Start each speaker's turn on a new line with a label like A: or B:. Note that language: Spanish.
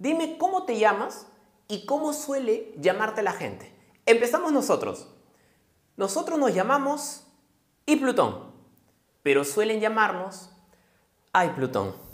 A: Dime cómo te llamas y cómo suele llamarte la gente. Empezamos nosotros. Nosotros nos llamamos y Plutón, pero
B: suelen llamarnos
C: ay Plutón.